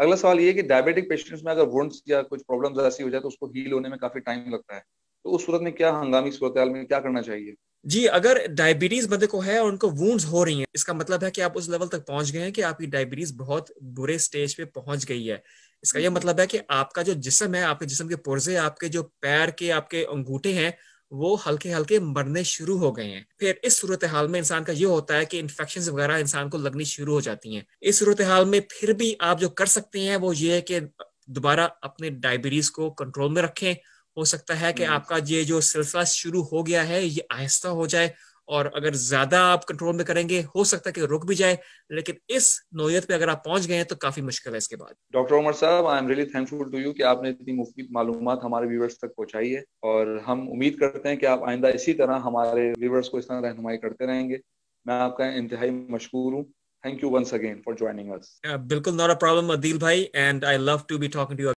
अगला सवाल ये कि डायबिटिक पेशेंट्स में अगर वुंड्स या कुछ प्रॉब्लम ऐसी हो जाए तो उसको हील होने में काफी टाइम लगता है तो उस सूरत में क्या हंगामी सूरत में क्या करना चाहिए जी अगर डायबिटीज बंदे को है और उनको वूंड्स हो रही हैं इसका मतलब है कि आप उस लेवल तक पहुंच गए हैं कि आपकी डायबिटीज बहुत बुरे स्टेज पे पहुंच गई है इसका यह हम्म। मतलब है कि आपका जो जिसम है आपके जिसम के पुर्जे आपके जो पैर के आपके अंगूठे हैं वो हल्के हल्के मरने शुरू हो गए हैं फिर इस सूरत हाल में इंसान का ये होता है कि इन्फेक्शन वगैरह इंसान को लगनी शुरू हो जाती हैं इस सूरत हाल में फिर भी आप जो कर सकते हैं वो ये है कि दोबारा अपने डायबिटीज को कंट्रोल में रखें हो सकता है कि आपका ये जो सिलसिला शुरू हो गया है ये आहिस्ता हो जाए और अगर ज्यादा आप कंट्रोल में करेंगे हो सकता है कि रुक भी जाए लेकिन इस नोयत पे अगर आप पहुंच गए हैं तो काफी मुश्किल है इसके बाद डॉक्टर उमर साहब I am really thankful to you कि आपने इतनी मुफीद मालूम हमारे व्यूवर्स तक पहुंचाई है और हम उम्मीद करते हैं कि आप आइंदा इसी तरह हमारे व्यूवर्स को इस तरह रहनुमाई करते रहेंगे मैं आपका इंतहाई मशहूर हूँ thank you once again for joining us बिल्कुल नॉट अ प्रॉब्लम अदील भाई and I love to be talking to